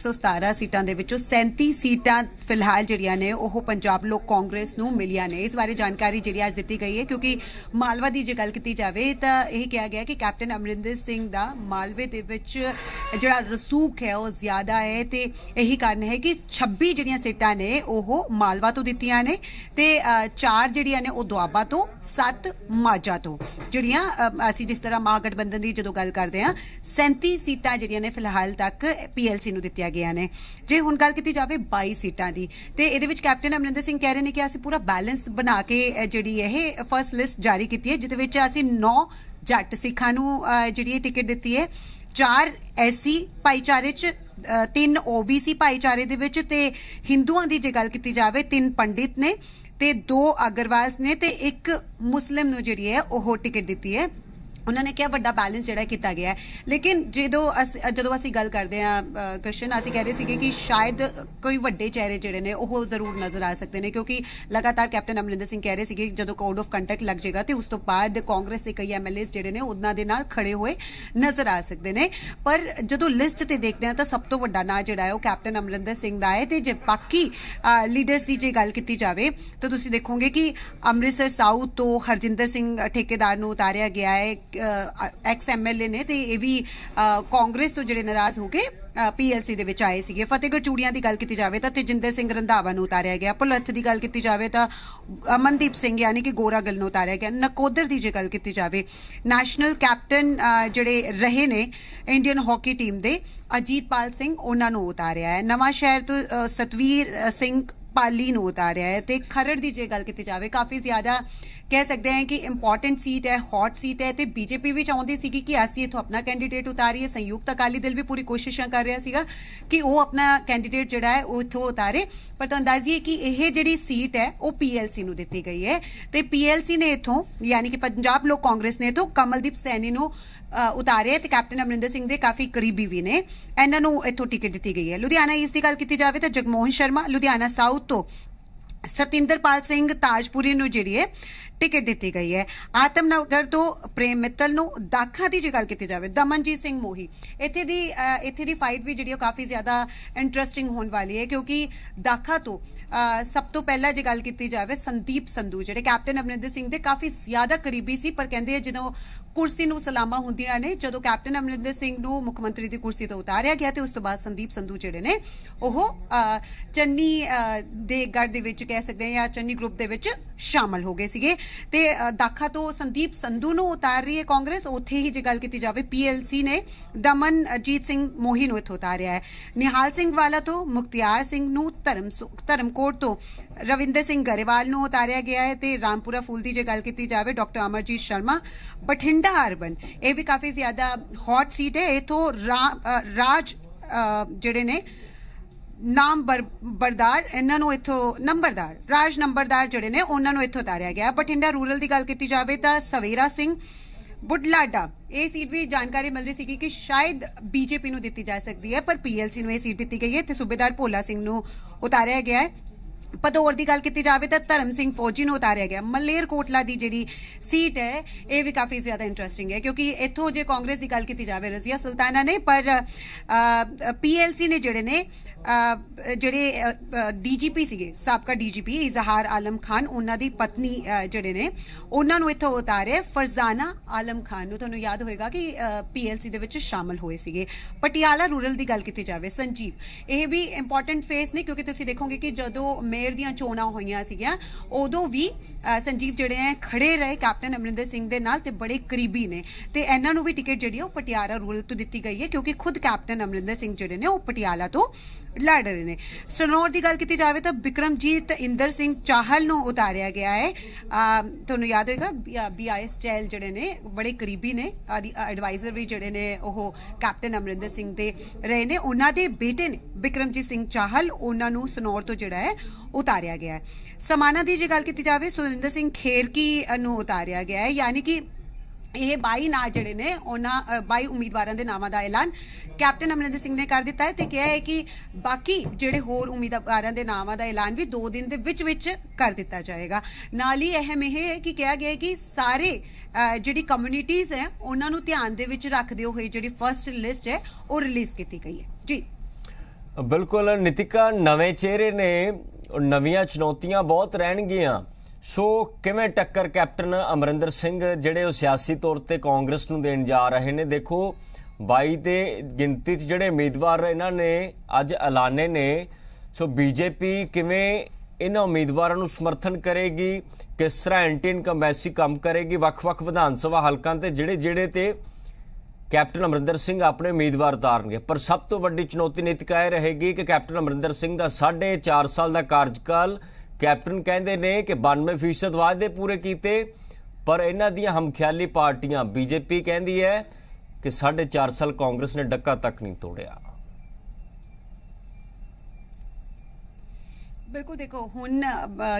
117 ਸੀਟਾਂ ਦੇ ਵਿੱਚੋਂ 37 ਸੀਟਾਂ ਫਿਲਹਾਲ ਜਿਹੜੀਆਂ ਨੇ ਉਹ ਪੰਜਾਬ ਲੋਕ ਕਾਂਗਰਸ ਨੂੰ ਮਿਲੀਆਂ ਨੇ ਇਸ ਬਾਰੇ ਜਾਣਕਾਰੀ ਜਿਹੜੀ ਅੱਜ ਦਿੱਤੀ ਗਈ ਹੈ ਕਿਉਂਕਿ ਮਾਲਵਾ ਦੀ ਜੇ ਗੱਲ ਕੀਤੀ ਜਾਵੇ ਤਾਂ ਇਹ ਕਿਹਾ ਗਿਆ ਕਿ ਕੈਪਟਨ ਅਮਰਿੰਦਰ ਸਿੰਘ ਦਾ ਮਾਲਵੇ ਦੇ ਵਿੱਚ ਜਿਹੜਾ ਰਸੂਖ ਹੈ ਉਹ ਜ਼ਿਆਦਾ ਹੈ ਤੇ ਇਹੀ ਕਾਰਨ ਹੈ ਕਿ 26 ਜਿਹੜੀਆਂ ਸੀਟਾਂ ਨੇ ਉਹ ਮਾਲਵਾ ਤੋਂ ਦਿੱਤੀਆਂ ਨੇ ਤੇ 4 ਜਿਹੜੀਆਂ ਨੇ ਉਹ ਦੁਆਬਾ ਤੋਂ 7 ਮਾਝਾ ਤੋਂ ਜਿਹੜੀਆਂ ਅਸੀਂ ਜਿਸ ਤਰ੍ਹਾਂ ਮਹਾਗਠਬੰਧਨ ਦੀ ਜਦੋਂ ਗੱਲ ਕਰਦੇ ਹਾਂ 37 ਸੀਟਾਂ ਜਿਹੜੀਆਂ ਨੇ ਫਿਲਹਾਲ ਤੱਕ ਪੀਐਲਸੀ ਨੂੰ ਦਿੱਤੀਆਂ ਦਿੱਤੀਆਂ ਗਿਆ ਨੇ ਜੇ ਹੁਣ ਗੱਲ ਕੀਤੀ ਜਾਵੇ 22 ਸੀਟਾਂ ਦੀ ਤੇ ਇਹਦੇ ਵਿੱਚ ਕੈਪਟਨ ਅਮਰਿੰਦਰ ਸਿੰਘ ਕਹਿ ਰਹੇ ਨੇ ਕਿ ਅਸੀਂ ਪੂਰਾ ਬੈਲੈਂਸ ਬਣਾ ਕੇ ਜਿਹੜੀ ਇਹ ਫਰਸਟ ਲਿਸਟ ਜਾਰੀ ਕੀਤੀ ਹੈ ਜਿਦੇ ਵਿੱਚ ਅਸੀਂ 9 ਜੱਟ ਸਿੱਖਾਂ ਨੂੰ ਜਿਹੜੀ ਇਹ ਟਿਕਟ ਦਿੱਤੀ ਹੈ ਚਾਰ ਐਸੀ ਭਾਈਚਾਰੇ 'ਚ ਤਿੰਨ ਓਬੀਸੀ ਭਾਈਚਾਰੇ ਦੇ ਵਿੱਚ ਤੇ ਹਿੰਦੂਆਂ ਦੀ ਜੇ ਗੱਲ ਕੀਤੀ ਜਾਵੇ ਤਿੰਨ ਪੰਡਿਤ ਨੇ ਤੇ ਦੋ ਅਗਰਵਾਲਸ ਨੇ ਤੇ ਇੱਕ ਮੁਸਲਿਮ ਨੂੰ ਜਿਹੜੀ ਹੈ ਉਹ ਟਿਕਟ ਦਿੱਤੀ ਹੈ ਉਹਨਾਂ ਨੇ ਕਿਹਾ ਵੱਡਾ ਬੈਲੈਂਸ ਜਿਹੜਾ ਕੀਤਾ ਗਿਆ ਹੈ ਲੇਕਿਨ ਜਦੋਂ ਜਦੋਂ ਅਸੀਂ ਗੱਲ ਕਰਦੇ ਆ ਕ੍ਰਿਸ਼ਨ ਅਸੀਂ ਰਹੇ ਸੀਗੇ ਕਿ ਸ਼ਾਇਦ ਕੋਈ ਵੱਡੇ ਚਿਹਰੇ ਜਿਹੜੇ ਨੇ ਉਹ ਜ਼ਰੂਰ ਨਜ਼ਰ ਆ ਸਕਦੇ ਨੇ ਕਿਉਂਕਿ ਲਗਾਤਾਰ ਕੈਪਟਨ ਅਮਰਿੰਦਰ ਸਿੰਘ ਕਹਿ ਰਹੇ ਸੀਗੇ ਜਦੋਂ ਕੋਡ ਆਫ ਕੰਟੈਕਟ ਲੱਗ ਜਾਏਗਾ ਤੇ ਉਸ ਤੋਂ ਬਾਅਦ ਕਾਂਗਰਸ ਦੇ ਕਈ ਐਮਐਲਏ ਜਿਹੜੇ ਨੇ ਉਹਨਾਂ ਦੇ ਨਾਲ ਖੜੇ ਹੋਏ ਨਜ਼ਰ ਆ ਸਕਦੇ ਨੇ ਪਰ ਜਦੋਂ ਲਿਸਟ ਤੇ ਦੇਖਦੇ ਆ ਤਾਂ ਸਭ ਤੋਂ ਵੱਡਾ ਨਾਮ ਜਿਹੜਾ ਹੈ ਉਹ ਕੈਪਟਨ ਅਮਰਿੰਦਰ ਸਿੰਘ ਦਾ ਹੈ ਤੇ ਜੇ ਬਾਕੀ ਲੀਡਰਸ ਦੀ ਜੇ ਗੱਲ ਕੀਤੀ ਜਾਵੇ ਤਾਂ ਤੁਸੀਂ ਦੇਖੋਗੇ ਕਿ ਅੰਮ੍ਰਿਤਸਰ ਸਾਊਥ ਤੋਂ ਹਰਜਿੰਦਰ ਸਿੰਘ ਠੇਕੇਦਾਰ ਨੂੰ ਉਤਾਰਿਆ ਗਿਆ ਹੈ ਐਕਸ ਐਮਐਲਏ ਨੇ ਤੇ ਇਹ ਵੀ ਕਾਂਗਰਸ ਤੋਂ ਜਿਹੜੇ ਨਾਰਾਜ਼ ਹੋ ਕੇ ਪੀਐਲਸੀ ਦੇ ਵਿੱਚ ਆਏ ਸੀਗੇ ਫਤਿਹਗੜ੍ਹ ਚੂੜੀਆਂ ਦੀ ਗੱਲ ਕੀਤੀ ਜਾਵੇ ਤਾਂ ਤੇਜਿੰਦਰ ਸਿੰਘ ਰੰਧਾਵਾ ਨੂੰ ਉਤਾਰਿਆ ਗਿਆ ਭੁਲੱਥ ਦੀ ਗੱਲ ਕੀਤੀ ਜਾਵੇ ਤਾਂ ਅਮਨਦੀਪ ਸਿੰਘ ਯਾਨੀ ਕਿ ਗੋਰਾ ਗੱਲ ਨੂੰ ਉਤਾਰਿਆ ਗਿਆ ਨਕੋਦਰ ਦੀ ਜੇ ਗੱਲ ਕੀਤੀ ਜਾਵੇ ਨੈਸ਼ਨਲ ਕੈਪਟਨ ਜਿਹੜੇ ਰਹੇ ਨੇ ਇੰਡੀਅਨ ਹਾਕੀ ਟੀਮ ਦੇ ਅਜੀਤਪਾਲ ਸਿੰਘ ਉਹਨਾਂ ਨੂੰ ਉਤਾਰਿਆ ਹੈ ਨਵਾਂ ਸ਼ਹਿਰ ਤੋਂ ਸਤਵੀਰ ਸਿੰਘ ਪਾਲੀ ਨੂੰ ਉਤਾਰਿਆ ਹੈ ਤੇ ਖਰੜ ਦੀ ਜੇ ਗੱਲ ਕੀਤੀ ਜਾਵੇ ਕਾਫੀ ਜ਼ਿਆਦਾ ਕਹਿ ਸਕਦੇ ਹਾਂ ਕਿ ਇੰਪੋਰਟੈਂਟ ਸੀਟ ਹੈ ਹੌਟ ਸੀਟ ਹੈ ਤੇ ਬੀਜੇਪੀ ਵੀ ਚਾਹੁੰਦੀ ਸੀਗੀ ਕਿ ਅਸੀਂ ਇਥੋਂ ਆਪਣਾ ਕੈਂਡੀਡੇਟ ਉਤਾਰੀਏ ਸੰਯੁਕਤ ਅਕਾਲੀ ਦਲ ਵੀ ਪੂਰੀ ਕੋਸ਼ਿਸ਼ਾਂ ਕਰ ਰਿਹਾ ਸੀਗਾ ਕਿ ਉਹ ਆਪਣਾ ਕੈਂਡੀਡੇਟ ਜਿਹੜਾ ਹੈ ਉਹ ਇਥੋਂ ਉਤਾਰੇ ਪਰ ਤੁਹਾਨੂੰ ਦੱਸਦੀਏ ਕਿ ਇਹ ਜਿਹੜੀ ਸੀਟ ਹੈ ਉਹ ਪੀਐਲਸੀ ਨੂੰ ਦਿੱਤੀ ਗਈ ਹੈ ਤੇ ਪੀਐਲਸੀ ਨੇ ਇਥੋਂ ਯਾਨੀ ਕਿ ਪੰਜਾਬ ਲੋਕ ਕਾਂਗਰਸ ਨੇ ਤੋਂ ਕਮਲਦੀਪ ਸੈਣੀ ਨੂੰ ਉਤਾਰੇ ਤੇ ਕੈਪਟਨ ਅਮਰਿੰਦਰ ਸਿੰਘ ਦੇ ਕਾਫੀ ਕਰੀਬੀ ਵੀ ਨੇ ਇਹਨਾਂ ਨੂੰ ਇਥੋਂ ਟਿਕਟ ਦਿੱਤੀ ਗਈ ਹੈ ਲੁਧਿਆਣਾ ਇਸ ਦੀ ਗੱਲ ਕੀਤੀ ਜਾਵੇ ਤਾਂ ਜਗਮੋਹਨ ਸ਼ਰਮਾ ਲੁਧਿਆਣਾ ਸਾਊਥ ਤੋਂ ਸਤਿੰਦਰਪਾਲ ਸਿੰਘ ਤਾਜਪੁਰੀ ਨੂੰ ਜਿਹੜੀ ਹੈ ਟਿਕਟ ਦਿੱਤੀ ਗਈ ਹੈ ਆਤਮਨਗਰ ਤੋਂ ਪ੍ਰੇਮ ਮਿੱਤਲ ਨੂੰ ਦਾਖਾ ਦੀ ਜੇ ਗੱਲ ਕੀਤੀ ਜਾਵੇ ਦਮਨਜੀਤ ਸਿੰਘ ਮੋਹੀ ਇੱਥੇ ਦੀ ਇੱਥੇ ਦੀ ਫਾਈਟ ਵੀ ਜਿਹੜੀ ਉਹ ਕਾਫੀ ਜ਼ਿਆਦਾ ਇੰਟਰਸਟਿੰਗ ਹੋਣ ਵਾਲੀ ਹੈ ਕਿਉਂਕਿ ਦਾਖਾ ਤੋਂ ਸਭ ਤੋਂ ਪਹਿਲਾਂ ਜੇ ਗੱਲ ਕੀਤੀ ਜਾਵੇ ਸੰਦੀਪ ਸੰਧੂ ਜਿਹੜੇ ਕੈਪਟਨ ਅਮਰਿੰਦਰ ਸਿੰਘ ਦੇ ਕਾਫੀ ਜ਼ਿਆਦਾ ਕਰੀਬੀ ਸੀ ਪਰ ਕਹਿੰਦੇ ਆ ਜਦੋਂ ਕੁਰਸੀ ਨੂੰ ਸਲਾਮਾ ਹੁੰਦੀਆਂ ਨੇ ਜਦੋਂ ਕੈਪਟਨ ਅਮਰਿੰਦਰ ਸਿੰਘ ਨੂੰ ਮੁੱਖ ਮੰਤਰੀ ਦੀ ਕੁਰਸੀ ਤੋਂ ਉਤਾਰਿਆ ਗਿਆ ਤੇ ਉਸ ਤੋਂ ਬਾਅਦ ਸੰਦੀਪ ਸੰਧੂ ਜਿਹੜੇ ਨੇ ਉਹ ਚੰਨੀ ਦੇ ਗੜ ਦੇ ਵਿੱਚ ਕਹਿ ਸਕਦੇ ਆ ਜਾਂ ਚੰਨੀ ਗਰੁੱਪ ਦੇ ਵਿੱਚ ਸ਼ਾਮਲ ਹੋ ਗਏ ਸੀਗੇ ਤੇ ਦਾਖਾ ਤੋਂ ਸੰਦੀਪ ਸੰਧੂ ਨੂੰ ਉਤਾਰ ਰਹੀ ਹੈ ਕਾਂਗਰਸ ਉੱਥੇ ਹੀ ਜੇ ਗੱਲ ਕੀਤੀ ਜਾਵੇ ਪੀਐਲਸੀ ਨੇ ਦਮਨ ਦਮਨਜੀਤ ਸਿੰਘ ਮੋਹਿਨ ਨੂੰ ਉਤਾਰਿਆ ਹੈ ਨਿਹਾਲ ਸਿੰਘ ਵਾਲਾ ਤੋਂ ਮੁਖਤਿਆਰ ਸਿੰਘ ਨੂੰ ਧਰਮ ਧਰਮਕੋਟ ਤੋਂ ਰਵਿੰਦਰ ਸਿੰਘ ਗਰੇਵਾਲ ਨੂੰ ਉਤਾਰਿਆ ਗਿਆ ਹੈ ਤੇ ਰਾਮਪੁਰਾ ਫੂਲ ਦੀ ਜੇ ਗੱਲ ਕੀਤੀ ਜਾਵੇ ਡਾਕਟਰ ਅਮਰਜੀਤ ਸ਼ਰਮਾ ਬਠਿੰਡਾ ਅਰਬਨ ਇਹ ਵੀ ਕਾਫੀ ਜ਼ਿਆਦਾ ਹੌਟ ਸੀਟ ਹੈ ਇਥੋਂ ਰਾਜ ਜਿਹੜੇ ਨੇ ਨਾਮ ਬਰਦਾਰ ਇਹਨਾਂ ਨੂੰ ਇੱਥੋਂ ਨੰਬਰਦਾਰ ਰਾਜ ਨੰਬਰਦਾਰ ਜਿਹੜੇ ਨੇ ਉਹਨਾਂ ਨੂੰ ਇੱਥੋਂ ਤਾਰਿਆ ਗਿਆ ਬਠਿੰਡਾ ਰੂਰਲ ਦੀ ਗੱਲ ਕੀਤੀ ਜਾਵੇ ਤਾਂ ਸਵੇਰਾ ਸਿੰਘ ਬੁੱਢਲਾਡਾ ਇਹ ਸੀਟ ਵੀ ਜਾਣਕਾਰੀ ਮਿਲ ਰਹੀ ਸੀ ਕਿ ਸ਼ਾਇਦ ਬੀਜੇਪੀ ਨੂੰ ਦਿੱਤੀ ਜਾ ਸਕਦੀ ਹੈ ਪਰ ਪੀਐਲਸੀ ਨੂੰ ਇਹ ਸੀਟ ਦਿੱਤੀ ਗਈ ਹੈ ਤੇ ਸੂਬੇਦਾਰ ਭੋਲਾ ਸਿੰਘ ਨੂੰ ਉਤਾਰਿਆ ਗਿਆ ਹੈ ਪਦੋਰ ਦੀ ਗੱਲ ਕੀਤੀ ਜਾਵੇ ਤਾਂ ਧਰਮ ਸਿੰਘ ਫੌਜੀ ਨੂੰ ਉਤਾਰਿਆ ਗਿਆ ਮਲੇਰ ਕੋਟਲਾ ਦੀ ਜਿਹੜੀ ਸੀਟ ਹੈ ਇਹ ਵੀ ਕਾਫੀ ਜ਼ਿਆਦਾ ਇੰਟਰਸਟਿੰਗ ਹੈ ਕਿਉਂਕਿ ਇੱਥੋਂ ਜੇ ਕਾਂਗਰਸ ਦੀ ਗੱਲ ਕੀਤੀ ਜਾਵੇ ਰਜ਼ੀਆ ਸੁਲਤਾਨਾ ਨੇ ਪਰ ਪੀਐਲਸੀ ਨੇ ਜਿਹੜੇ ਨੇ ਜਿਹੜੇ ਡੀਜੀਪੀ ਸੀਗੇ ਸਾਬਕਾ ਡੀਜੀਪੀ ਇਜ਼ਹਾਰ ਆਲਮ ਖਾਨ ਉਹਨਾਂ ਦੀ ਪਤਨੀ ਜਿਹੜੇ ਨੇ ਉਹਨਾਂ ਨੂੰ ਇੱਥੋਂ ਉਤਾਰੇ ਫਰਜ਼ਾਨਾ ਆਲਮ ਖਾਨ ਨੂੰ ਤੁਹਾਨੂੰ ਯਾਦ ਹੋਏਗਾ ਕਿ ਪੀਐਲਸੀ ਦੇ ਵਿੱਚ ਸ਼ਾਮਲ ਹੋਏ ਸੀਗੇ ਪਟਿਆਲਾ ਰੂਰਲ ਦੀ ਗੱਲ ਕੀਤੀ ਜਾਵੇ ਸੰਜੀਵ ਇਹ ਵੀ ਇੰਪੋਰਟੈਂਟ ਫੇਸ ਨੇ ਕਿਉਂਕਿ ਤੁਸੀਂ ਦੇਖੋਗੇ ਕਿ ਜਦੋਂ ਮੇਅਰ ਦੀਆਂ ਚੋਣਾਂ ਹੋਈਆਂ ਸੀਗੀਆਂ ਉਦੋਂ ਵੀ ਸੰਜੀਵ ਜਿਹੜੇ ਹੈ ਖੜੇ ਰਹੇ ਕੈਪਟਨ ਅਮਰਿੰਦਰ ਸਿੰਘ ਦੇ ਨਾਲ ਤੇ ਬੜੇ ਕਰੀਬੀ ਨੇ ਤੇ ਇਹਨਾਂ ਨੂੰ ਵੀ ਟਿਕਟ ਜਿਹੜੀ ਉਹ ਪਟਿਆਲਾ ਰੂਰਲ ਤੋਂ ਦਿੱਤੀ ਗਈ ਹੈ ਕਿਉਂਕਿ ਖੁਦ ਕੈਪਟਨ ਅਮਰਿੰਦਰ ਸਿੰਘ ਜਿਹੜੇ ਨੇ ਉਹ ਪਟਿਆਲਾ ਤੋਂ ਲੜ ਰਹੇ ਨੇ ਸਨੌਰ ਦੀ ਗੱਲ ਕੀਤੀ ਜਾਵੇ ਤਾਂ ਬਿਕਰਮਜੀਤ ਇੰਦਰ ਸਿੰਘ ਚਾਹਲ ਨੂੰ ਉਤਾਰਿਆ ਗਿਆ ਹੈ ਤੁਹਾਨੂੰ ਯਾਦ ਹੋਏਗਾ ਬੀਆਈਐਸ ਚੈਲ ਜਿਹੜੇ ਨੇ ਬੜੇ ਕਰੀਬੀ ਨੇ ਐਡਵਾਈਜ਼ਰ ਵੀ ਜਿਹੜੇ ਨੇ ਉਹ ਕੈਪਟਨ ਅਮਰਿੰਦਰ ਸਿੰਘ ਦੇ ਰਹੇ ਨੇ ਉਹਨਾਂ ਦੇ ਬੇਟੇ ਨੇ ਬਿਕਰਮਜੀਤ ਸਿੰਘ ਚਾਹਲ ਉਹਨਾਂ ਨੂੰ ਸਨੌਰ ਤੋਂ ਜਿਹੜਾ ਹੈ ਉਤਾਰਿਆ ਗਿਆ ਹੈ ਸਮਾਨਾ ਦੀ ਜੇ ਗੱਲ ਕੀਤੀ ਜਾਵੇ ਸੁਰਿੰਦਰ ਸਿੰਘ ਖੇਰਕੀ ਨੂੰ ਉਤਾਰਿਆ ਗਿਆ ਹੈ ਯਾਨੀ ਕਿ ਇਹ 22 ਨਾਂ ਜਿਹੜੇ ਨੇ ਉਹਨਾਂ 22 ਉਮੀਦਵਾਰਾਂ ਦੇ ਨਾਵਾਂ ਦਾ ਐਲਾਨ ਕੈਪਟਨ ਅਮਰਿੰਦਰ ਸਿੰਘ ਨੇ ਕਰ ਦਿੱਤਾ ਹੈ ਤੇ ਕਿਹਾ ਹੈ ਕਿ ਬਾਕੀ ਜਿਹੜੇ ਹੋਰ ਉਮੀਦਵਾਰਾਂ ਦੇ ਨਾਵਾਂ ਦਾ ਐਲਾਨ ਵੀ 2 ਦਿਨ ਦੇ ਵਿੱਚ ਵਿੱਚ ਕਰ ਦਿੱਤਾ ਜਾਏਗਾ ਨਾਲ ਹੀ ਅਹਿਮ ਇਹ ਹੈ ਕਿ ਕਿਹਾ ਗਿਆ ਹੈ ਕਿ ਸਾਰੇ ਜਿਹੜੀ ਕਮਿਊਨਿਟੀਜ਼ ਹੈ ਉਹਨਾਂ ਨੂੰ ਧਿਆਨ ਦੇ ਵਿੱਚ ਰੱਖਦੇ ਹੋਏ ਜਿਹੜੀ ਫਰਸਟ ਲਿਸਟ ਹੈ ਉਹ ਰਿਲੀਜ਼ ਕੀਤੀ ਗਈ ਹੈ ਜੀ ਬਿਲਕੁਲ ਨਿਤਿਕਾ ਨਵੇਂ ਚਿਹਰੇ ਨੇ ਨਵੀਆਂ ਚੁਣੌਤੀਆਂ ਬਹੁਤ ਰਹਿਣਗੀਆਂ ਸੋ ਕਿਵੇਂ ਟੱਕਰ ਕੈਪਟਨ ਅਮਰਿੰਦਰ ਸਿੰਘ ਜਿਹੜੇ ਉਹ ਸਿਆਸੀ ਤੌਰ ਤੇ ਕਾਂਗਰਸ ਨੂੰ ਦੇਣ ਜਾ ਰਹੇ ਨੇ ਦੇਖੋ 22 ਦੇ ਗਿਣਤੀ 'ਚ ਜਿਹੜੇ ਉਮੀਦਵਾਰ ਇਹਨਾਂ ਨੇ ਅੱਜ ਐਲਾਨੇ ਨੇ ਸੋ ਬੀਜੇਪੀ ਕਿਵੇਂ ਇਹਨਾਂ ਉਮੀਦਵਾਰਾਂ ਨੂੰ ਸਮਰਥਨ ਕਰੇਗੀ ਕਿਸ ਤਰ੍ਹਾਂ ਐਂਟੀ ਇਨਕਮਬੈਂਸੀ ਕੰਮ ਕਰੇਗੀ ਵੱਖ-ਵੱਖ ਵਿਧਾਨ ਸਭਾ ਹਲਕਾਂ ਤੇ ਜਿਹੜੇ-ਜਿਹੜੇ ਤੇ ਕੈਪਟਨ ਅਮਰਿੰਦਰ ਸਿੰਘ ਆਪਣੇ ਉਮੀਦਵਾਰ ਤਾਰਨਗੇ ਪਰ ਸਭ ਤੋਂ ਵੱਡੀ ਚੁਣੌਤੀ ਨਿਤਕਾਇ ਰਹੇਗੀ ਕਿ ਕੈਪਟਨ ਅਮਰਿੰਦਰ ਸਿੰਘ ਦਾ 4.5 ਸਾਲ ਦਾ ਕਾਰਜਕਾਲ ਕੈਪਟਨ ਕਹਿੰਦੇ ਨੇ ਕਿ 92% ਵਾਅਦੇ ਪੂਰੇ ਕੀਤੇ ਪਰ ਇਹਨਾਂ ਦੀਆਂ ਹਮਖਿਆਲੀ ਪਾਰਟੀਆਂ ਬੀਜੇਪੀ ਕਹਿੰਦੀ ਹੈ ਕਿ 4.5 ਸਾਲ ਕਾਂਗਰਸ ਨੇ ਡੱਕਾ ਤੱਕ ਨਹੀਂ ਤੋੜਿਆ ਬਿਲਕੁਲ ਦੇਖੋ ਹੁਣ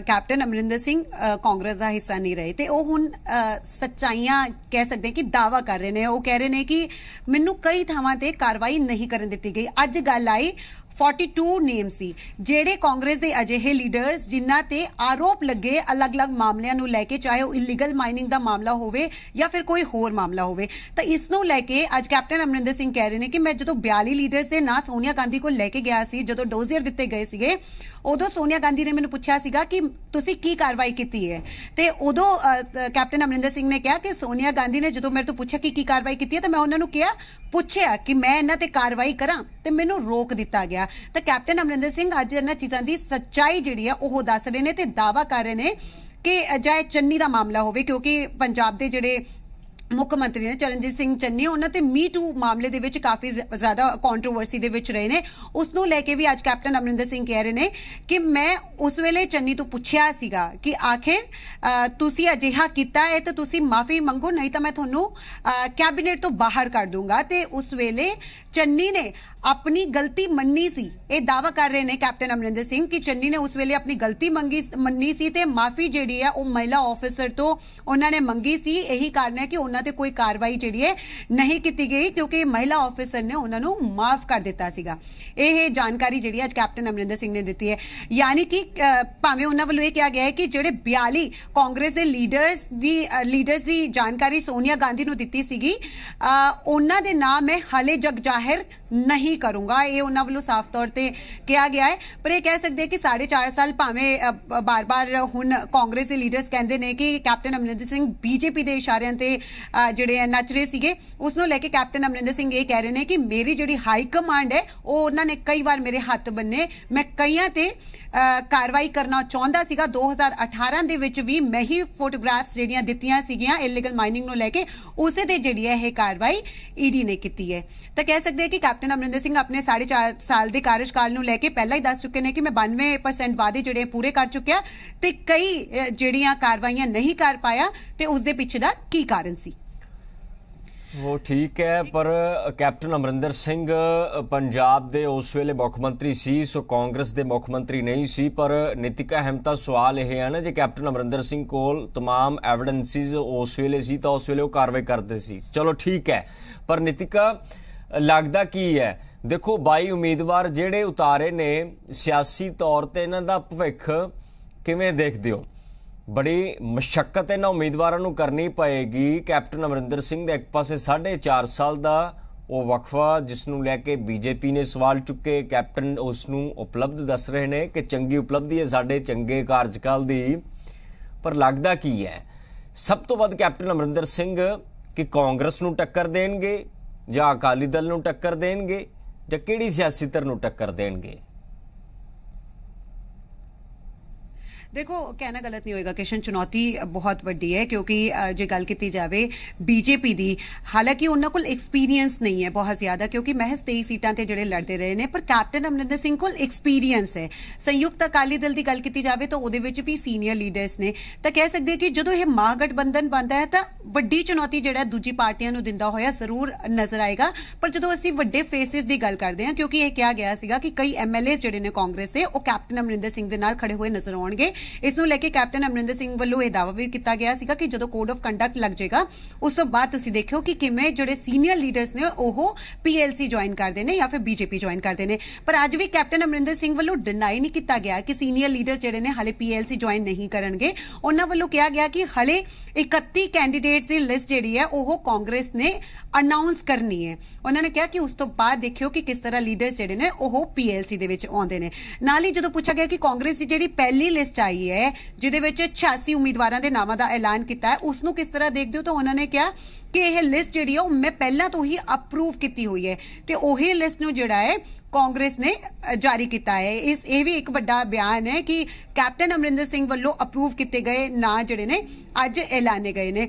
ਕੈਪਟਨ ਅਮਰਿੰਦਰ ਸਿੰਘ ਕਾਂਗਰਸ ਦਾ ਹਿੱਸਾ ਨਹੀਂ ਰਹੇ ਤੇ ਉਹ ਹੁਣ ਸਚਾਈਆਂ ਕਹਿ ਸਕਦੇ ਕਿ ਦਾਵਾ ਕਰ ਰਹੇ ਨੇ ਉਹ ਕਹਿ ਰਹੇ ਨੇ ਕਿ ਮੈਨੂੰ ਕਈ ਥਾਵਾਂ ਤੇ ਕਾਰਵਾਈ ਨਹੀਂ ਕਰਨ ਦਿੱਤੀ ਗਈ ਅੱਜ ਗੱਲ ਆਈ 42 ਨੇਮ ਸੀ ਜਿਹੜੇ ਕਾਂਗਰਸ ਦੇ ਅਜਿਹੇ ਲੀਡਰਸ ਜਿਨ੍ਹਾਂ ਤੇ ਆਰੋਪ ਲੱਗੇ ਅਲੱਗ-ਅਲੱਗ ਮਾਮਲਿਆਂ ਨੂੰ ਲੈ ਕੇ ਚਾਹੇ ਉਹ ਇਲੀਗਲ ਮਾਈਨਿੰਗ ਦਾ ਮਾਮਲਾ ਹੋਵੇ ਜਾਂ ਫਿਰ ਕੋਈ ਹੋਰ ਮਾਮਲਾ ਹੋਵੇ ਤਾਂ ਇਸ ਨੂੰ ਲੈ ਕੇ ਅੱਜ ਕੈਪਟਨ ਅਮਰਿੰਦਰ ਸਿੰਘ ਕਹਿ ਰਹੇ ਨੇ ਕਿ ਮੈਂ ਜਦੋਂ 42 ਲੀਡਰਸ ਦੇ ਨਾਂ ਸੋਨੀਆ ਗਾਂਧੀ ਕੋਲ ਲੈ ਕੇ ਗਿਆ ਸੀ ਜਦੋਂ ਡੋਜ਼ੀਅਰ ਦਿੱਤੇ ਗਏ ਸੀਗੇ ਉਦੋਂ ਸੋਨੀਆ ਗਾਂਧੀ ਨੇ ਮੈਨੂੰ ਪੁੱਛਿਆ ਸੀਗਾ ਕਿ ਤੁਸੀਂ ਕੀ ਕਾਰਵਾਈ ਕੀਤੀ ਹੈ ਤੇ ਉਦੋਂ ਕੈਪਟਨ ਅਮਰਿੰਦਰ ਸਿੰਘ ਨੇ ਕਿਹਾ ਕਿ ਸੋਨੀਆ ਗਾਂਧੀ ਨੇ ਜਦੋਂ ਮੇਰੇ ਤੋਂ ਪੁੱਛਿਆ ਕਿ ਕੀ ਕਾਰਵਾਈ ਕੀਤੀ ਹੈ ਤਾਂ ਮੈਂ ਉਹਨਾਂ ਨੂੰ ਕਿਹਾ ਪੁੱਛਿਆ ਕਿ ਮੈਂ ਇਹਨਾਂ ਤੇ ਕਾਰਵਾਈ ਕਰਾਂ ਤੇ ਮੈਨੂੰ ਰੋਕ ਦਿੱਤਾ ਗਿਆ ਹੈ ਤਾਂ ਕੈਪਟਨ ਅਮਰਿੰਦਰ ਸਿੰਘ ਅੱਜ ਇਹਨਾਂ ਚੀਜ਼ਾਂ ਦੀ ਸੱਚਾਈ ਜਿਹੜੀ ਹੈ ਉਹ ਦੱਸ ਰਹੇ ਨੇ ਤੇ ਦਾਵਾ ਕਰ ਰਹੇ ਨੇ ਕਿ ਜਾਇ ਚੰਨੀ ਦਾ ਮਾਮਲਾ ਹੋਵੇ ਕਿਉਂਕਿ ਪੰਜਾਬ ਦੇ ਜਿਹੜੇ ਮੁੱਖ ਮੰਤਰੀ ਨੇ ਚਰਨਜੀਤ ਸਿੰਘ ਚੰਨੀ ਉਹਨਾਂ ਤੇ ਮੀ ਟੂ ਮਾਮਲੇ ਦੇ ਵਿੱਚ ਕਾਫੀ ਜ਼ਿਆਦਾ ਕੰਟਰੋਵਰਸੀ ਦੇ ਵਿੱਚ ਰਹੇ ਨੇ ਉਸ ਨੂੰ ਲੈ ਕੇ ਵੀ ਅੱਜ ਕੈਪਟਨ ਅਮਰਿੰਦਰ ਸਿੰਘ ਕਹਿ ਰਹੇ ਨੇ ਕਿ ਮੈਂ ਉਸ ਵੇਲੇ ਚੰਨੀ ਤੋਂ ਪੁੱਛਿਆ ਸੀਗਾ ਕਿ ਆਖਿਰ ਤੁਸੀਂ ਅਜਿਹਾ ਕੀਤਾ ਹੈ ਤਾਂ ਤੁਸੀਂ ਮਾਫੀ ਮੰਗੋ ਨਹੀਂ ਤਾਂ ਮੈਂ ਤੁਹਾਨੂੰ ਕੈਬਨਿਟ ਤੋਂ ਬਾਹਰ ਕਰ ਦੂੰਗਾ ਤੇ ਉਸ ਵੇਲੇ ਚੰਨੀ ਨੇ ਆਪਣੀ ਗਲਤੀ ਮੰਨੀ ਸੀ ਇਹ ਦਾਵਾ ਕਰ ਰਹੇ ਨੇ ਕੈਪਟਨ ਅਮਰਿੰਦਰ ਸਿੰਘ ਕਿ ਚੰਨੀ ਨੇ ਉਸ ਵੇਲੇ ਆਪਣੀ ਗਲਤੀ ਮੰਗੀ ਮੰਨੀ ਸੀ ਤੇ ਮਾਫੀ ਜਿਹੜੀ ਹੈ ਉਹ ਮਹਿਲਾ ਆਫੀਸਰ ਤੋਂ ਉਹਨਾਂ ਨੇ ਮੰਗੀ ਸੀ ਇਹੀ ਕਾਰਨ ਹੈ ਕਿ ਉਹਨਾਂ ਉਹਨਾਂ ਤੇ ਕੋਈ ਕਾਰਵਾਈ ਜਿਹੜੀ ਹੈ ਨਹੀਂ ਕੀਤੀ ਗਈ ਕਿਉਂਕਿ ਮਹਿਲਾ ਆਫੀਸਰ ਨੇ ਉਹਨਾਂ ਨੂੰ ਮਾਫ ਕਰ ਦਿੱਤਾ ਸੀਗਾ ਇਹ ਜਾਣਕਾਰੀ ਜਿਹੜੀ ਅੱਜ ਕੈਪਟਨ ਅਮਰਿੰਦਰ ਸਿੰਘ ਨੇ ਦਿੱਤੀ ਹੈ ਯਾਨੀ ਕਿ ਭਾਵੇਂ ਉਹਨਾਂ ਵੱਲੋਂ ਇਹ ਕਿਹਾ ਗਿਆ ਹੈ ਕਿ ਜਿਹੜੇ 42 ਕਾਂਗਰਸ ਦੇ ਲੀਡਰਸ ਦੀ ਲੀਡਰਸ ਦੀ ਜਾਣਕਾਰੀ ਸੋਨੀਆ ਗਾਂਧੀ ਨੂੰ ਦਿੱਤੀ ਸੀਗੀ ਉਹਨਾਂ ਦੇ ਨਾਮ ਮੈਂ ਹਲੇ ਜਗ ਜ਼ਾਹਿਰ ਨਹੀਂ ਕਰੂੰਗਾ ਇਹ ਉਹਨਾਂ ਵੱਲੋਂ ਸਾਫ਼ ਤੌਰ ਤੇ ਕਿਹਾ ਗਿਆ ਹੈ ਪਰ ਇਹ ਕਹਿ ਸਕਦੇ ਕਿ 4.5 ਸਾਲ ਭਾਵੇਂ ਬਾਰ-ਬਾਰ ਹੁਣ ਕਾਂਗਰਸ ਦੇ ਲੀਡਰਸ ਕਹਿੰਦੇ ਨੇ ਕਿ ਕੈਪਟਨ ਅਮਰਿੰਦਰ ਸਿੰਘ ਬੀਜੇਪੀ ਦੇ ਇਸ਼ਾਰਿਆਂ ਤੇ ਜਿਹੜੇ ਨੱਚ ਰਹੇ ਸੀਗੇ ਉਸ ਨੂੰ ਲੈ ਕੇ ਕੈਪਟਨ ਅਮਰਿੰਦਰ ਸਿੰਘ ਇਹ ਕਹਿ ਰਹੇ ਨੇ ਕਿ ਮੇਰੀ ਜਿਹੜੀ ਹਾਈ ਕਮਾਂਡ ਹੈ ਉਹ ਉਹਨਾਂ ਨੇ ਕਈ ਵਾਰ ਮੇਰੇ ਹੱਥ ਬੰਨੇ ਮੈਂ ਕਈਆਂ ਤੇ ਕਾਰਵਾਈ ਕਰਨਾ ਚਾਹੁੰਦਾ ਸੀਗਾ 2018 ਦੇ ਵਿੱਚ ਵੀ ਮੈਂ ਹੀ ਫੋਟੋਗ੍ਰਾਫਸ ਜਿਹੜੀਆਂ ਦਿੱਤੀਆਂ ਸੀਗੀਆਂ ਇਲੀਗਲ ਮਾਈਨਿੰਗ ਨੂੰ ਲੈ ਕੇ ਉਸੇ ਤੇ ਜਿਹੜੀ ਹੈ ਇਹ ਕਾਰਵਾਈ ਈਡੀ e ਨੇ ਕੀਤੀ ਹੈ ਤਾਂ ਕਹਿ ਸਕਦੇ ਹਾਂ ਕਿ ਕੈਪਟਨ ਅਮਰਿੰਦਰ ਸਿੰਘ ਆਪਣੇ 4.5 ਸਾਲ ਦੇ ਕਾਰਜਕਾਲ ਨੂੰ ਲੈ ਕੇ ਪਹਿਲਾਂ ਹੀ ਦੱਸ ਚੁੱਕੇ ਨੇ ਕਿ ਮੈਂ 92% ਵਾਅਦੇ ਜਿਹੜੇ ਪੂਰੇ ਕਰ ਚੁੱਕਿਆ ਤੇ ਕਈ ਜਿਹੜੀਆਂ ਕਾਰਵਾਈਆਂ ਨਹੀਂ ਕਰ ਪਾਇਆ ਤੇ ਉਸ ਦੇ ਪਿੱਛੇ ਦਾ ਕੀ ਕਾਰਨ ਸੀ ਉਹ ਠੀਕ ਹੈ ਪਰ ਕੈਪਟਨ ਅਮਰਿੰਦਰ ਸਿੰਘ ਪੰਜਾਬ ਦੇ ਉਸ ਵੇਲੇ ਮੁੱਖ ਮੰਤਰੀ ਸੀ ਸੋ ਕਾਂਗਰਸ ਦੇ ਮੁੱਖ ਮੰਤਰੀ ਨਹੀਂ ਸੀ ਪਰ ਨਿਤਿਕਾ ਹਮਤਾ ਸਵਾਲ ਇਹ ਹੈ ਨਾ ਜੇ ਕੈਪਟਨ ਅਮਰਿੰਦਰ ਸਿੰਘ ਕੋਲ तमाम ਐਵਿਡੈਂਸਿਸ ਉਸ ਵੇਲੇ ਸੀ ਤਾਂ ਉਸ ਵੇਲੇ ਉਹ ਕਾਰਵਾਈ ਕਰਦੇ ਸੀ ਚਲੋ ਠੀਕ ਹੈ ਪਰ ਨਿਤਿਕਾ ਲੱਗਦਾ ਕੀ ਹੈ ਦੇਖੋ 22 ਉਮੀਦਵਾਰ ਜਿਹੜੇ ਉਤਾਰੇ ਨੇ ਸਿਆਸੀ ਤੌਰ ਤੇ ਇਹਨਾਂ ਦਾ ਭਵਿੱਖ ਕਿਵੇਂ ਦੇਖਦੇ ਹੋ ਬੜੀ ਮੁਸ਼ਕਲ ਇਹਨਾਂ ਉਮੀਦਵਾਰਾਂ ਨੂੰ ਕਰਨੀ ਪਏਗੀ ਕੈਪਟਨ ਅਮਰਿੰਦਰ ਸਿੰਘ ਦੇ ਇੱਕ ਪਾਸੇ 4.5 ਸਾਲ ਦਾ ਉਹ ਵਕਫਾ ਜਿਸ ਨੂੰ ਲੈ ਕੇ ਬੀਜੇਪੀ ਨੇ ਸਵਾਲ ਚੁੱਕੇ ਕੈਪਟਨ ਉਸ ਨੂੰ ਉਪਲਬਧ ਦੱਸ ਰਹੇ ਨੇ ਕਿ ਚੰਗੀ ਉਪਲਬਧੀ ਹੈ ਸਾਡੇ ਚੰਗੇ ਕਾਰਜਕਾਲ ਦੀ ਪਰ ਲੱਗਦਾ ਕੀ ਹੈ ਸਭ ਤੋਂ ਵੱਧ ਕੈਪਟਨ ਅਮਰਿੰਦਰ ਸਿੰਘ ਕਿ ਕਾਂਗਰਸ ਨੂੰ ਟੱਕਰ ਦੇਣਗੇ ਜਾਂ ਅਕਾਲੀ ਦਲ ਨੂੰ ਟੱਕਰ ਦੇਣਗੇ ਜਾਂ ਕਿਹੜੀ ਸਿਆਸੀ ਧਿਰ ਨੂੰ ਟੱਕਰ ਦੇਣਗੇ ਦੇਖੋ ਕਹਿਣਾ ਗਲਤ ਨਹੀਂ ਹੋਏਗਾ ਕਿਸ਼ਨ ਚੁਣੌਤੀ ਬਹੁਤ ਵੱਡੀ ਹੈ ਕਿਉਂਕਿ ਜੇ ਗੱਲ ਕੀਤੀ ਜਾਵੇ ਬੀਜੇਪੀ ਦੀ ਹਾਲਾਂਕਿ ਉਹਨਾਂ ਕੋਲ ਐਕਸਪੀਰੀਅੰਸ ਨਹੀਂ ਹੈ ਬਹੁਤ ਜ਼ਿਆਦਾ ਕਿਉਂਕਿ ਮਹਿਜ਼ 23 ਸੀਟਾਂ ਤੇ ਜਿਹੜੇ ਲੜਦੇ ਰਹੇ ਨੇ ਪਰ ਕੈਪਟਨ ਅਮਰਿੰਦਰ ਸਿੰਘ ਕੋਲ ਐਕਸਪੀਰੀਅੰਸ ਹੈ ਸੰਯੁਕਤ ਅਕਾਲੀ ਦਲ ਦੀ ਗੱਲ ਕੀਤੀ ਜਾਵੇ ਤਾਂ ਉਹਦੇ ਵਿੱਚ ਵੀ ਸੀਨੀਅਰ ਲੀਡਰਸ ਨੇ ਤਾਂ ਕਹਿ ਸਕਦੇ ਕਿ ਜਦੋਂ ਇਹ ਮਹਾਗਠਬੰਧਨ ਬਣਦਾ ਹੈ ਤਾਂ ਵੱਡੀ ਚੁਣੌਤੀ ਜਿਹੜਾ ਦੂਜੀ ਪਾਰਟੀਆਂ ਨੂੰ ਦਿੰਦਾ ਹੋਇਆ ਜ਼ਰੂਰ ਨਜ਼ਰ ਆਏਗਾ ਪਰ ਜਦੋਂ ਅਸੀਂ ਵੱਡੇ ਫੇਸਿਸ ਦੀ ਗੱਲ ਕਰਦੇ ਹਾਂ ਕਿਉਂਕਿ ਇਹ ਕਿਹਾ ਗਿਆ ਸੀਗਾ ਕਿ ਕਈ ਐਮਐਲਏ ਜਿਹੜੇ ਨੇ ਕਾਂਗਰਸ ਦੇ ਉਹ ਕੈਪਟਨ ਅਮਰਿੰਦਰ ਸਿੰਘ ਦੇ ਨਾਲ ਖੜੇ ਹੋਏ ਨਜ਼ਰ ਆਉਣਗੇ ਇਸ ਨੂੰ ਲੈ ਕੇ ਕੈਪਟਨ ਅਮਰਿੰਦਰ ਸਿੰਘ ਵੱਲੋਂ ਇਹ ਦਾਅਵਾ ਵੀ ਕੀਤਾ ਗਿਆ ਸੀਗਾ ਕਿ ਜਦੋਂ ਕੋਡ ਆਫ ਕੰਡਕਟ ਲੱਗ ਜਾਏਗਾ ਉਸ ਤੋਂ ਬਾਅਦ ਤੁਸੀਂ ਦੇਖਿਓ ਕਿ ਕਿਵੇਂ ਜਿਹੜੇ ਸੀਨੀਅਰ ਲੀਡਰਸ ਨੇ ਉਹ ਪੀਐਲਸੀ ਜੁਆਇਨ ਕਰਦੇ ਨੇ ਜਾਂ ਫਿਰ ਬੀਜੇਪੀ ਜੁਆਇਨ ਕਰਦੇ ਨੇ ਪਰ ਅੱਜ ਵੀ ਕੈਪਟਨ ਅਮਰਿੰਦਰ ਸਿੰਘ ਵੱਲੋਂ ਡਿਨਾਈ ਨਹੀਂ ਕੀਤਾ ਗਿਆ ਕਿ ਸੀਨੀਅਰ ਲੀਡਰਸ ਜਿਹੜੇ ਨੇ ਹਲੇ ਪੀਐਲਸੀ ਜੁਆਇਨ ਨਹੀਂ ਕਰਨਗੇ ਉਹਨਾਂ ਵੱਲੋਂ ਕਿਹਾ ਗਿਆ ਕਿ ਹਲੇ 31 ਕੈਂਡੀਡੇਟਸ ਦੀ ਲਿਸਟ ਜਿਹੜੀ ਹੈ ਉਹ ਕਾਂਗਰਸ ਨੇ ਅਨਾਉਂਸ ਕਰਨੀ ਹੈ ਉਹਨਾਂ ਨੇ ਕਿਹਾ ਕਿ ਉਸ ਤੋਂ ਬਾਅਦ ਦੇਖਿਓ ਕਿ ਕਿਸ ਤਰ੍ਹਾਂ ਲੀਡਰਸ ਜਿਹੜੇ ਨੇ ਉਹ ਪੀਐਲਸੀ ਦੇ ਵਿੱਚ ਆਉਂਦੇ ਨੇ ਨਾਲ ਹੀ ਜਦੋਂ ਪੁੱਛਿਆ ਗਿਆ ਕਿ ਕਾਂਗਰਸ ਦੀ ਜਿਹੜੀ ਪਹਿਲੀ ਲਿਸਟ ਆਈ ਹੈ ਜਿਹਦੇ ਵਿੱਚ 86 ਉਮੀਦਵਾਰਾਂ ਦੇ ਨਾਵਾਂ ਦਾ ਐਲਾਨ ਕੀਤਾ ਹੈ ਉਸ ਨੂੰ ਕਿਸ ਤਰ੍ਹਾਂ ਦੇਖਦੇ ਹੋ ਤਾਂ ਉਹਨਾਂ ਨੇ ਕਿਹਾ ਕਿ ਇਹ ਲਿਸਟ ਜਿਹੜੀ ਹੈ ਉਹ ਮੈਂ ਪਹਿਲਾਂ ਤੋਂ ਹੀ ਅਪਰੂਵ ਕੀਤੀ ਹੋਈ ਹੈ ਤੇ ਉਹੀ ਲਿਸਟ ਨੂੰ ਜਿਹੜਾ ਹੈ ਕਾਂਗਰਸ ਨੇ ਜਾਰੀ ਕੀਤਾ ਹੈ ਇਸ ਇਹ ਵੀ ਇੱਕ ਵੱਡਾ ਬਿਆਨ ਹੈ ਕਿ ਕੈਪਟਨ ਅਮਰਿੰਦਰ ਸਿੰਘ ਵੱਲੋਂ ਅਪਰੂਵ ਕੀਤੇ ਗਏ ਨਾਂ ਜਿਹੜੇ ਨੇ ਅੱਜ ਐਲਾਨੇ ਗਏ ਨੇ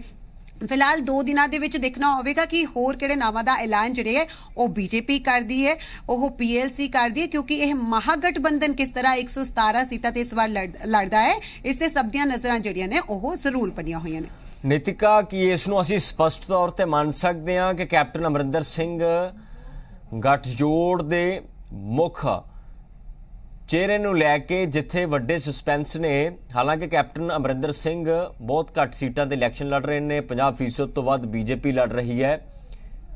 ਫਿਲਹਾਲ 2 ਦਿਨਾਂ ਦੇ ਵਿੱਚ ਦੇਖਣਾ ਹੋਵੇਗਾ ਕਿ ਹੋਰ ਕਿਹੜੇ ਨਾਵਾਂ ਦਾ ਐਲਾਨ ਜਿਹੜੇ ਹੈ ਉਹ ਬੀਜੇਪੀ ਕਰਦੀ ਹੈ ਉਹ ਪੀਐਲਸੀ ਕਰਦੀ ਹੈ ਕਿਉਂਕਿ ਇਹ ਮਹਾਗਠਬੰਧਨ ਕਿਸ ਤਰ੍ਹਾਂ 117 ਸੀਟਾਂ ਤੇ ਇਸ ਵਾਰ ਲੜਦਾ ਹੈ ਇਸ ਤੇ ਸਭ ਦੀਆਂ ਨਜ਼ਰਾਂ ਜਿਹੜੀਆਂ ਨੇ ਉਹ ਜ਼ਰੂਰ ਪਈਆਂ ਹੋਈਆਂ ਨੇ ਨਿਤਿਕਾ ਕੀ ਇਸ ਨੂੰ ਅਸੀਂ ਸਪਸ਼ਟ ਤੌਰ ਤੇ ਮੰਨ ਸਕਦੇ ਹਾਂ ਕਿ ਕੈਪਟਨ ਅਮਰਿੰਦਰ ਸਿੰਘ ਗੱਠਜੋੜ ਦੇ ਮੁੱਖ ਚਿਹਰੇ ਨੂੰ ਲੈ ਕੇ ਜਿੱਥੇ ਵੱਡੇ ਸਸਪੈਂਸ ਨੇ ਹਾਲਾਂਕਿ ਕੈਪਟਨ ਅਮਰਿੰਦਰ ਸਿੰਘ ਬਹੁਤ ਘੱਟ ਸੀਟਾਂ ਤੇ ਇਲੈਕਸ਼ਨ ਲੜ ਰਹੇ ਨੇ 50% ਤੋਂ ਵੱਧ ਬੀਜੇਪੀ ਲੜ ਰਹੀ ਹੈ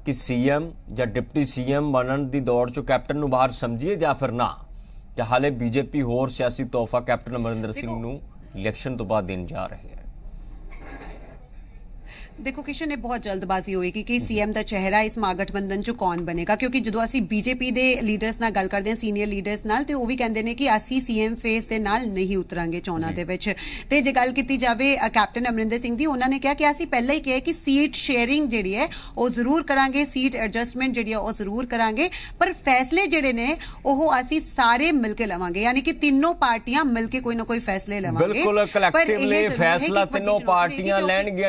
ਕਿ ਸੀਐਮ ਜਾਂ ਡਿਪਟੀ ਸੀਐਮ ਬਣਨ ਦੀ ਦੌੜ ਚੋਂ ਕੈਪਟਨ ਨੂੰ ਬਾਹਰ ਸਮਝੀਏ ਜਾਂ ਫਿਰ ਨਾ ਕਿ ਹਾਲੇ ਬੀਜੇਪੀ ਹੋਰ ਸਿਆਸੀ ਤੋਹਫਾ ਕੈਪਟਨ ਅਮਰਿੰਦਰ ਸਿੰਘ ਨੂੰ ਇਲੈਕਸ਼ਨ ਤੋਂ ਬਾਅਦ ਦੇਣ ਜਾ ਰਹੀ ਹੈ ਦੇਖੋ ਕਿਸ਼ਨ ਇਹ ਬਹੁਤ ਜਲਦਬਾਜ਼ੀ ਹੋਏਗੀ ਕਿ ਸੀਐਮ ਦਾ ਚਿਹਰਾ ਇਸ ਮਹਾਗਠਬੰਧਨ ਚ ਕੌਣ ਬਨੇਗਾ ਕਿਉਂਕਿ ਜਦੋਂ ਅਸੀਂ ਬੀਜੇਪੀ ਦੇ ਲੀਡਰਸ ਨਾਲ ਗੱਲ ਕਰਦੇ ਹਾਂ ਸੀਨੀਅਰ ਲੀਡਰਸ ਨਾਲ ਤੇ ਉਹ ਵੀ ਕਹਿੰਦੇ ਨੇ ਕਿ ਅਸੀਂ ਸੀਐਮ ਫੇਸ ਦੇ ਨਾਲ ਨਹੀਂ ਉਤਰਾਂਗੇ ਚੋਣਾਂ ਦੇ ਵਿੱਚ ਤੇ ਜੇ ਗੱਲ ਕੀਤੀ ਜਾਵੇ ਕੈਪਟਨ ਅਮਰਿੰਦਰ ਸਿੰਘ ਦੀ ਉਹਨਾਂ ਨੇ ਕਿਹਾ ਕਿ ਅਸੀਂ ਪਹਿਲਾਂ ਹੀ ਕਿਹਾ ਕਿ ਸੀਟ ਸ਼ੇਅਰਿੰਗ ਜਿਹੜੀ ਹੈ ਉਹ ਜ਼ਰੂਰ ਕਰਾਂਗੇ ਸੀਟ ਐਡਜਸਟਮੈਂਟ ਜਿਹੜੀ ਹੈ ਉਹ ਜ਼ਰੂਰ ਕਰਾਂਗੇ ਪਰ ਫੈਸਲੇ ਜਿਹੜੇ ਨੇ ਉਹ ਅਸੀਂ ਸਾਰੇ ਮਿਲ ਕੇ ਲਵਾਂਗੇ ਯਾਨੀ ਕਿ ਤਿੰਨੋਂ ਪਾਰਟੀਆਂ ਮਿਲ ਕੇ ਕੋਈ ਨਾ ਕੋਈ ਫੈਸਲੇ ਲਵਾਂਗੇ ਬਿਲਕੁਲ ਕਲੈਕਟਿਵਲੀ ਫੈਸਲਾ ਤਿੰਨੋਂ ਪਾਰਟੀਆਂ ਲੈਣਗੇ